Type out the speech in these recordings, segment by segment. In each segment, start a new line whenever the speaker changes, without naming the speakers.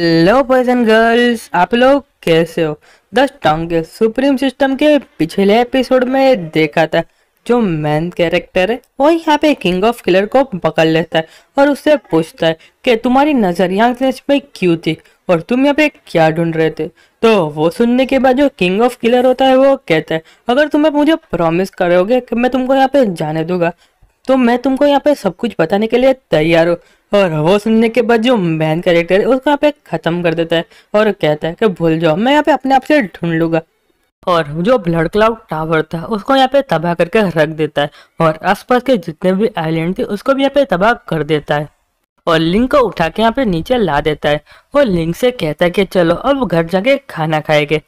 hello boys and girls आप लोग कैसे हो दस टॉन्ग सुप्रीम सिस्टम के पिछले एपिसोड में देखा था जो मेन कैरेक्टर है वो यहाँ पे किंग ऑफ किलर को पकड़ लेता है और उससे पूछता है कि तुम्हारी नज़र यहाँ पे क्यों थी और तुम यहाँ पे क्या ढूंढ रहे थे तो वो सुनने के बाद जो किंग ऑफ किलर होता है वो कहता है अगर तुम्हें मुझे प्रॉमिस करोगे कि मैं तुमको यहाँ पे जाने दूंगा तो मैं तुमको यहाँ पे सब कुछ बताने के लिए तैयार हूँ और वो सुनने के बाद जो मैन कैरेक्टर है उसको यहाँ पे ख़त्म कर देता है और कहता है कि भूल जाओ मैं यहाँ पे अपने आप से ढूंढ लूंगा और जो ब्लड क्लाउड टावर था उसको यहाँ पे तबाह करके रख देता है और आसपास के जितने भी आइलैंड थे उसको भी यहाँ पे तबाह कर देता है और लिंक को उठा के यहाँ पे नीचे ला देता है और लिंक से कहता है कि चलो अब घर जाके खाना खाएंगे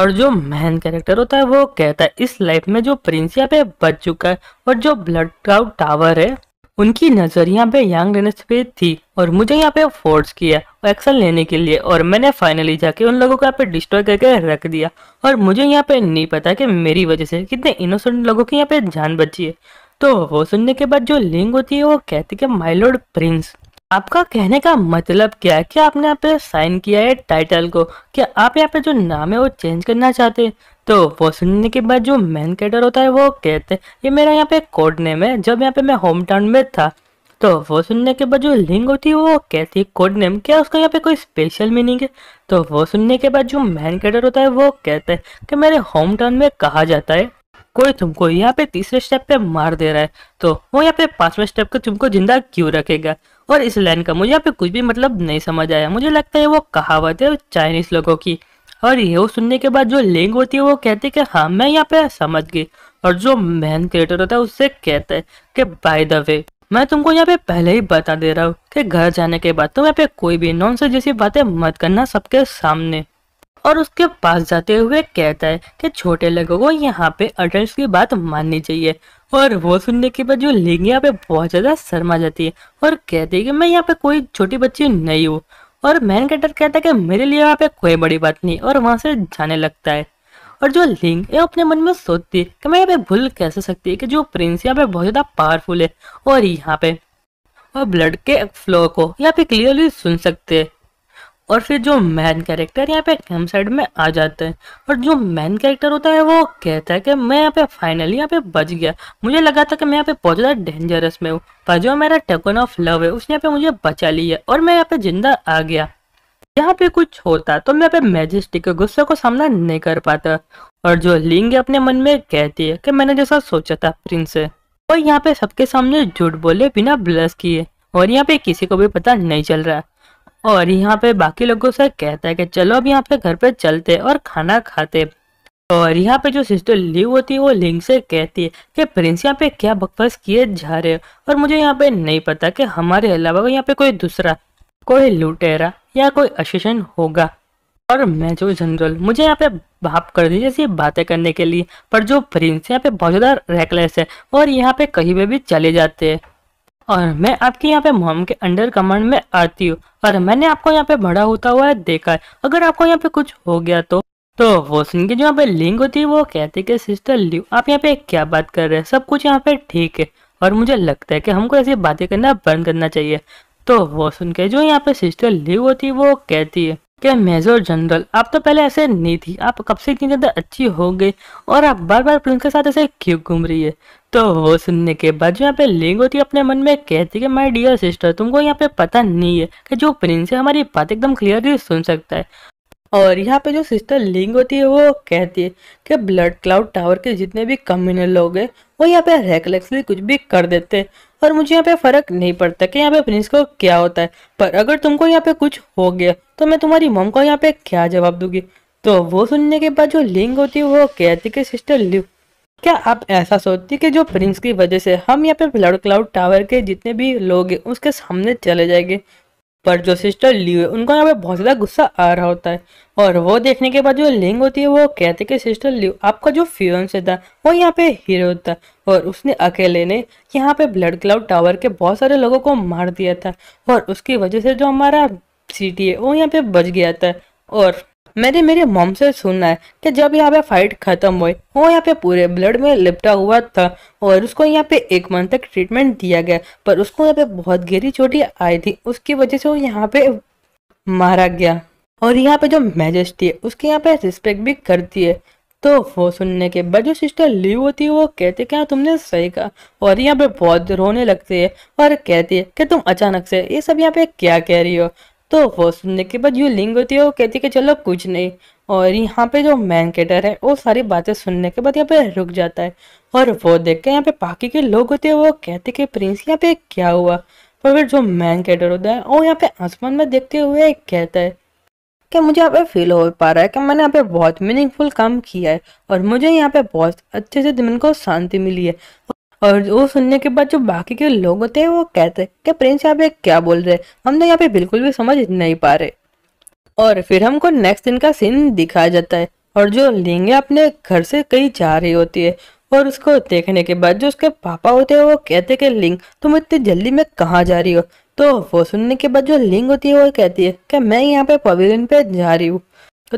और जो मेन कैरेक्टर होता है वो कहता है इस लाइफ में जो प्रिंस यहाँ पे बच चुका है और जो ब्लड क्लाउड टावर है उनकी नज़र यहाँ पे यंग पे थी और मुझे यहाँ पे फोर्स किया एक्शन लेने के लिए और मैंने फाइनली जाके उन लोगों को यहाँ पे डिस्ट्रॉय करके रख दिया और मुझे यहाँ पे नहीं पता कि मेरी वजह से कितने इनोसेंट लोगों की यहाँ पे जान बची है तो वो सुनने के बाद जो लिंग होती है वो कहती है माइलोर्ड प्रिंस आपका कहने का मतलब क्या है कि आपने यहाँ पे साइन किया है टाइटल को क्या आप यहाँ पे जो नाम है वो चेंज करना चाहते हैं तो वो सुनने के बाद जो मेन कैडर होता है वो कहते हैं ये मेरा यहाँ पे कोड नेम है जब यहाँ पे मैं होम टाउन में था तो वो सुनने के बाद जो लिंग होती है वो कहती है कोड नेम क्या उसका यहाँ पे कोई स्पेशल मीनिंग है तो वो सुनने के बाद जो मेन कैडर होता है वो कहते हैं कि मेरे होम टाउन में कहा जाता है कोई तुमको यहाँ पे तीसरे स्टेप पे मार दे रहा है तो वो यहाँ पे पांचवें स्टेप को तुमको जिंदा क्यों रखेगा और इस लाइन का मुझे यहाँ पे कुछ भी मतलब नहीं समझ आया मुझे लगता है वो कहावत है चाइनीज लोगों की और ये वो सुनने के बाद जो लिंग होती है वो कहती है कि हाँ मैं यहाँ पे समझ गई और जो मेन क्रिएटर होता है उससे कहता है कि बाय द वे मैं तुमको यहाँ पे पहले ही बता दे रहा हूँ कि घर जाने के बाद तुम यहाँ पे कोई भी नॉन जैसी बातें मत करना सबके सामने और उसके पास जाते हुए कहता है कि छोटे लोगों को यहाँ पे अडल्ट की बात माननी चाहिए और वो सुनने के बाद जो लिंग यहाँ पे बहुत ज़्यादा शर्मा जाती है और कहती है कि मैं यहाँ पे कोई छोटी बच्ची नहीं हूँ और मैन कैटर कहता है कि मेरे लिए यहाँ पे कोई बड़ी बात नहीं और वहाँ से जाने लगता है और जो लिंग ये अपने मन में सोचती है कि मैं यहाँ पे भूल कैसे सकती है कि जो प्रिंस यहाँ पे बहुत ज़्यादा पावरफुल है और यहाँ पे और ब्लड के फ्लो को यहाँ पे क्लियरली सुन सकते हैं और फिर जो मैन कैरेक्टर यहाँ पे कैम साइड में आ जाते हैं और जो मैन कैरेक्टर होता है वो कहता है कि मैं यहाँ पे फाइनली यहाँ पे बच गया मुझे लगा था कि मैं यहाँ पे बहुत ज़्यादा डेंजरस में हूँ पर जो मेरा टेकन ऑफ लव है उसने यहाँ पे मुझे बचा लिया और मैं यहाँ पे जिंदा आ गया यहाँ पे कुछ होता तो मैं पे मैजिस्टिक के गुस्से को सामना नहीं कर पाता और जो लिंग अपने मन में कहती है कि मैंने जैसा सोचा था प्रिंस और यहाँ पे सबके सामने झूठ बोले बिना ब्लस किए और यहाँ पे किसी को भी पता नहीं चल रहा और यहाँ पे बाकी लोगों से कहता है कि चलो अब यहाँ पे घर पे चलते और खाना खाते और यहाँ पे जो सिस्टर लिव होती है वो लिंक से कहती है कि प्रिंस यहाँ पे क्या बकवास किए जा रहे हो और मुझे यहाँ पे नहीं पता कि हमारे अलावा यहाँ पे कोई दूसरा कोई लुटेरा या कोई अशिशन होगा और मैं जो जनरल मुझे यहाँ पे बाप कर दी जैसी बातें करने के लिए पर जो प्रिंस यहाँ पे बहुत ज़्यादा रेकलेस है और यहाँ पे कहीं पे भी चले जाते हैं और मैं आपके यहाँ पे मोहम के अंडर कमांड में आती हूँ और मैंने आपको यहाँ पे बड़ा होता हुआ है देखा है अगर आपको यहाँ पे कुछ हो गया तो तो वो सुन के जो यहाँ पे लिंक होती है वो कहती कि सिस्टर लिव आप यहाँ पे क्या बात कर रहे हैं सब कुछ यहाँ पे ठीक है और मुझे लगता है कि हमको ऐसी बातें करना बंद करना चाहिए तो वो सुन के जो यहाँ पे सिस्टर लिव होती है वो कहती है क्या मेजर जनरल आप तो पहले ऐसे नहीं थी आप कब से इतनी ज़्यादा अच्छी हो गई और आप बार बार प्रिंस के साथ ऐसे क्यों घूम रही है तो वो सुनने के बाद जो यहाँ पे लिंग होती अपने मन में कहती है माय डियर सिस्टर तुमको यहाँ पे पता नहीं है कि जो प्रिंस है हमारी बात एकदम क्लियरली सुन सकता है और यहाँ पे जो सिस्टर लिंग होती है वो कहती है कि ब्लड क्लाउड टावर के जितने भी कम्युनल लोग हैं वो यहाँ पे रेकलेक्सली कुछ भी कर देते हैं और मुझे यहाँ पे फ़र्क नहीं पड़ता कि यहाँ पे प्रिंस को क्या होता है पर अगर तुमको यहाँ पे कुछ हो गया तो मैं तुम्हारी मम को यहाँ पे क्या जवाब दूंगी तो वो सुनने के बाद जो लिंग होती है वो कहती कि सिस्टर लिव क्या आप ऐसा सोचती कि जो प्रिंस की वजह से हम यहाँ पे ब्लड क्लाउड टावर के जितने भी लोग हैं उसके सामने चले जाएंगे पर जो सिस्टर ली है उनको यहाँ पे बहुत ज़्यादा गुस्सा आ रहा होता है और वो देखने के बाद जो लिंग होती है वो कहते कि सिस्टर ली आपका जो से था वो यहाँ पे हीरो होता और उसने अकेले ने यहाँ पे ब्लड क्लाउड टावर के बहुत सारे लोगों को मार दिया था और उसकी वजह से जो हमारा सिटी है वो यहाँ पे बच गया था और मैंने मेरे मॉम से सुना है कि जब यहाँ पे फाइट खत्म हुई वो यहाँ पे पूरे ब्लड में लिपटा हुआ था और उसको यहाँ पे एक मंथ तक ट्रीटमेंट दिया गया पर उसको यहाँ पे बहुत गहरी चोटी आई थी उसकी वजह से वो यहाँ पे मारा गया और यहाँ पे जो मैजेस्टी है उसके यहाँ पे रिस्पेक्ट भी करती है तो वो सुनने के बाद जो सिस्टर लीव होती है वो कहती है क्या हाँ, तुमने सही कहा और यहाँ पे बहुत रोने लगती है और कहती है कि तुम अचानक से ये सब यहाँ पे क्या कह रही हो तो वो सुनने के बाद जो लिंग होती है वो कहती है कि चलो कुछ नहीं और यहाँ पे जो मैन कैटर है वो सारी बातें सुनने के बाद यहाँ पे रुक जाता है और वो देख के यहाँ पे बाकी के लोग होते हैं वो कहते कि प्रिंस यहाँ पे क्या हुआ पर फिर जो मैन कैटर होता है वो यहाँ पे आसमान में देखते हुए कहता है कि मुझे यहाँ पे फील हो पा रहा है कि मैंने यहाँ पे बहुत मीनिंगफुल काम किया है और मुझे यहाँ पे बहुत अच्छे से दिन को शांति मिली है और वो सुनने के बाद जो बाकी के लोग होते हैं वो कहते हैं कि प्रिंस यहाँ पे क्या बोल रहे हैं हम तो यहाँ पे बिल्कुल भी समझ नहीं पा रहे और फिर हमको नेक्स्ट दिन का सीन दिखाया जाता है और जो लिंगे अपने घर से कहीं जा रही होती है और उसको देखने के बाद जो उसके पापा होते हैं वो कहते कि लिंग तुम इतनी जल्दी में कहाँ जा रही हो तो वो सुनने के बाद जो लिंग होती है वो कहती है कि मैं यहाँ पे पवेलियन पे जा रही हूँ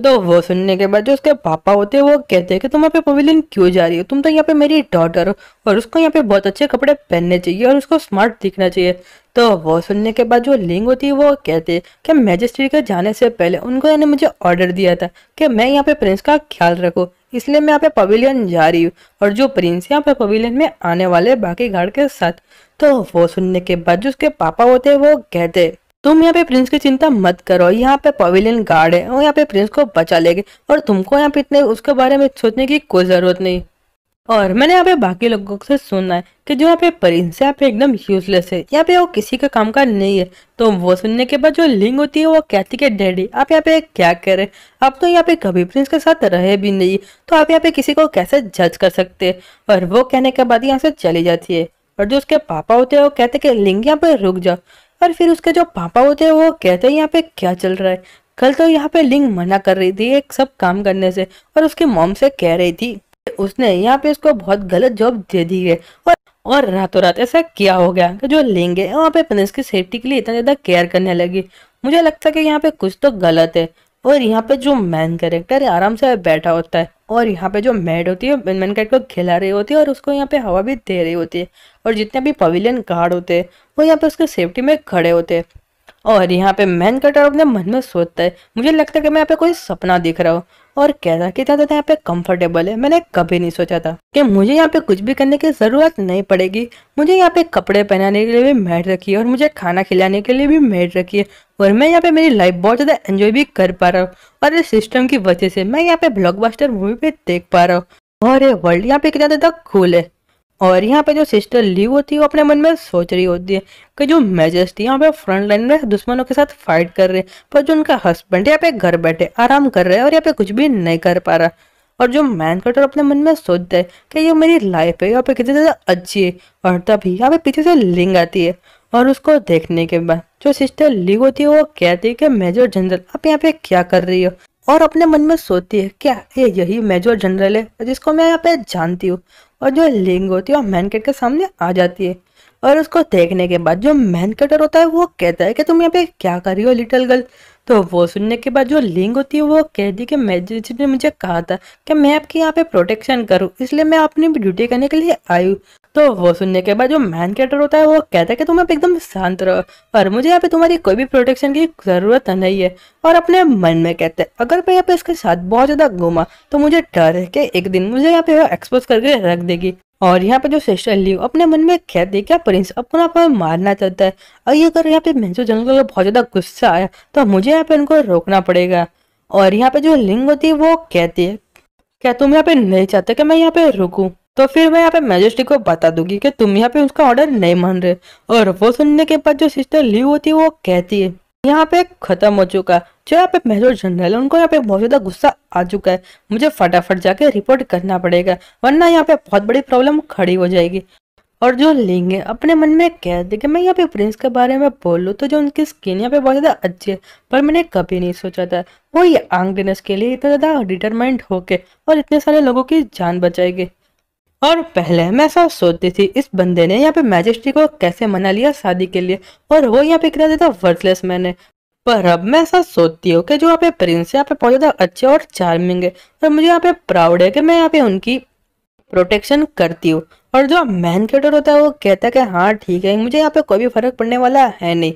तो वो सुनने के बाद जो उसके पापा होते हैं वो कहते हैं कि तुम यहाँ पे पवेलियन क्यों जा रही हो तुम तो यहाँ पे मेरी डॉटर हो और उसको यहाँ पे बहुत अच्छे कपड़े पहनने चाहिए और उसको स्मार्ट दिखना चाहिए तो वो सुनने के बाद जो लिंग होती है वो कहते हैं कि मैजिस्ट्रेट के जाने से पहले उनको यानी मुझे ऑर्डर दिया था कि मैं यहाँ पे प्रिंस का ख्याल रखू इसलिए मैं यहाँ पे पवेलियन जा रही हूँ और जो प्रिंस यहाँ पे पवेलियन में आने वाले बाकी गार्ड के साथ तो वो सुनने के बाद जो उसके पापा होते हैं वो कहते हैं तुम यहाँ पे प्रिंस की चिंता मत करो यहाँ पे पवेलियन गार्ड है और यहाँ पे प्रिंस को बचा लेंगे और तुमको यहाँ पे इतने उसके बारे में सोचने की कोई ज़रूरत नहीं और मैंने यहाँ पे बाकी लोगों से सुना है कि जो यहाँ पे प्रिंस है यहाँ पे एकदम यूजलेस है यहाँ पे वो किसी का काम का नहीं है तो वो सुनने के बाद जो लिंग होती है वो कहती है डैडी आप यहाँ पे क्या कह करें आप तो यहाँ पे कभी प्रिंस के साथ रहे भी नहीं तो आप यहाँ पे किसी को कैसे जज कर सकते हैं और वो कहने के बाद यहाँ से चली जाती है और जो उसके पापा होते हैं वो कहते हैं कि लिंग यहाँ पे रुक जाओ और फिर उसके जो पापा होते हैं वो कहते हैं यहाँ पे क्या चल रहा है कल तो यहाँ पे लिंग मना कर रही थी एक सब काम करने से और उसकी मोम से कह रही थी उसने यहाँ पे उसको बहुत गलत जॉब दे दी है और और रातों रात ऐसा क्या हो गया कि जो लेंगे वहाँ पे प्रिंस की सेफ्टी के लिए इतना ज़्यादा केयर करने लगी मुझे लगता है कि यहाँ पे कुछ तो गलत है और यहाँ पे जो मैन कैरेक्टर है आराम से बैठा होता है और यहाँ पे जो मेड होती है मैन कैरेक्टर को खिला रही होती है और उसको यहाँ पे हवा भी दे रही होती है और जितने भी पवेलियन गार्ड होते हैं वो यहाँ पे उसके सेफ्टी में खड़े होते हैं और यहाँ पे मैन कटर अपने मन में सोचता है मुझे लगता है कि मैं यहाँ पे कोई सपना देख रहा हूँ और कैसा कि ज्यादा यहाँ पे कंफर्टेबल है मैंने कभी नहीं सोचा था कि मुझे यहाँ पे कुछ भी करने की ज़रूरत नहीं पड़ेगी मुझे यहाँ पे कपड़े पहनाने के लिए भी मैट रखी है और मुझे खाना खिलाने के लिए भी मैट रखी है और मैं यहाँ पे मेरी लाइफ बहुत ज़्यादा एंजॉय भी कर पा रहा हूँ और इस सिस्टम की वजह से मैं यहाँ पे ब्लॉक मूवी भी देख पा रहा हूँ और ये वर्ल्ड यहाँ पे कितना ज़्यादा खुल है और यहाँ पे जो सिस्टर लिव होती है वो अपने मन में सोच रही होती है कि जो मेजेस्टी यहाँ पे फ्रंट लाइन में दुश्मनों के साथ फाइट कर रहे हैं पर जो उनका हस्बैंड यहाँ पे घर बैठे आराम कर रहे हैं और यहाँ पे कुछ भी नहीं कर पा रहा और जो मैन कटर अपने मन में सोचता है कि ये मेरी लाइफ है यहाँ पे कितनी ज़्यादा अच्छी है और तभी यहाँ पे पीछे से लिंग आती है और उसको देखने के बाद जो सिस्टर ली होती है वो कहती है कि मेजर जनरल आप यहाँ पे क्या कर रही हो और अपने मन में सोचती है क्या ये यही मेजर जनरल है जिसको मैं यहाँ पे जानती हूँ और जो लिंग होती है वो मैनकेट के सामने आ जाती है और उसको देखने के बाद जो मैनकेटर होता है वो कहता है कि तुम यहाँ पे क्या कर रही हो लिटिल गर्ल तो वो सुनने के बाद जो लिंग होती है वो कह दी कि मैजिस्ट्रेट ने मुझे कहा था कि मैं आपके यहाँ पे प्रोटेक्शन करूँ इसलिए मैं अपनी ड्यूटी करने के लिए आई हूँ तो वो सुनने के बाद जो मैन कैटर होता है वो कहता है कि तुम आप एकदम शांत रहो और मुझे यहाँ पे तुम्हारी कोई भी प्रोटेक्शन की ज़रूरत नहीं है और अपने मन में कहते हैं अगर मैं यहाँ पे इसके साथ बहुत ज़्यादा घूमा तो मुझे डर है कि एक दिन मुझे यहाँ पे एक्सपोज करके रख देगी और यहाँ पे जो सिस्टर लियो अपने मन में कहती है क्या प्रिंस अपना अपना मारना चाहता है और ये अगर यहाँ पे मेन्सो जनरल को बहुत ज़्यादा गुस्सा आया तो मुझे यहाँ पे उनको रोकना पड़ेगा और यहाँ पे जो लिंग होती है वो कहती है क्या तुम यहाँ पे नहीं चाहते कि मैं यहाँ पे रुकूं तो फिर मैं यहाँ पे मैजेस्टी को बता दूंगी कि तुम यहाँ पे उसका ऑर्डर नहीं मान रहे और वो सुनने के बाद जो सिस्टर ली होती है वो कहती है यहाँ पे खत्म हो चुका जो यहाँ पे मेजर जनरल है उनको यहाँ पे बहुत ज़्यादा गुस्सा आ चुका है मुझे फटाफट जाके रिपोर्ट करना पड़ेगा वरना यहाँ पे बहुत बड़ी प्रॉब्लम खड़ी हो जाएगी और जो लेंगे अपने मन में कह दे कि मैं यहाँ पे प्रिंस के बारे में बोलूँ तो जो उनकी स्किन यहाँ पे बहुत ज़्यादा अच्छी है पर मैंने कभी नहीं सोचा था वो ये आंग डिनर्स के लिए इतना ज़्यादा डिटरमाइंड होके और इतने सारे लोगों की जान बचाएगी और पहले मैं ऐसा सोचती थी इस बंदे ने यहाँ पे मैजेस्टी को कैसे मना लिया शादी के लिए और वो यहाँ पे इतना ज़्यादा वर्थलेस मैन है पर अब मैं ऐसा सोचती हूँ कि जो यहाँ पे प्रिंस यहाँ पे बहुत ज़्यादा अच्छे और चार्मिंग है और मुझे यहाँ पे प्राउड है कि मैं यहाँ पे उनकी प्रोटेक्शन करती हूँ और जो मैन कैटर होता है वो कहता है कि हाँ ठीक है मुझे यहाँ पे कोई भी फर्क पड़ने वाला है नहीं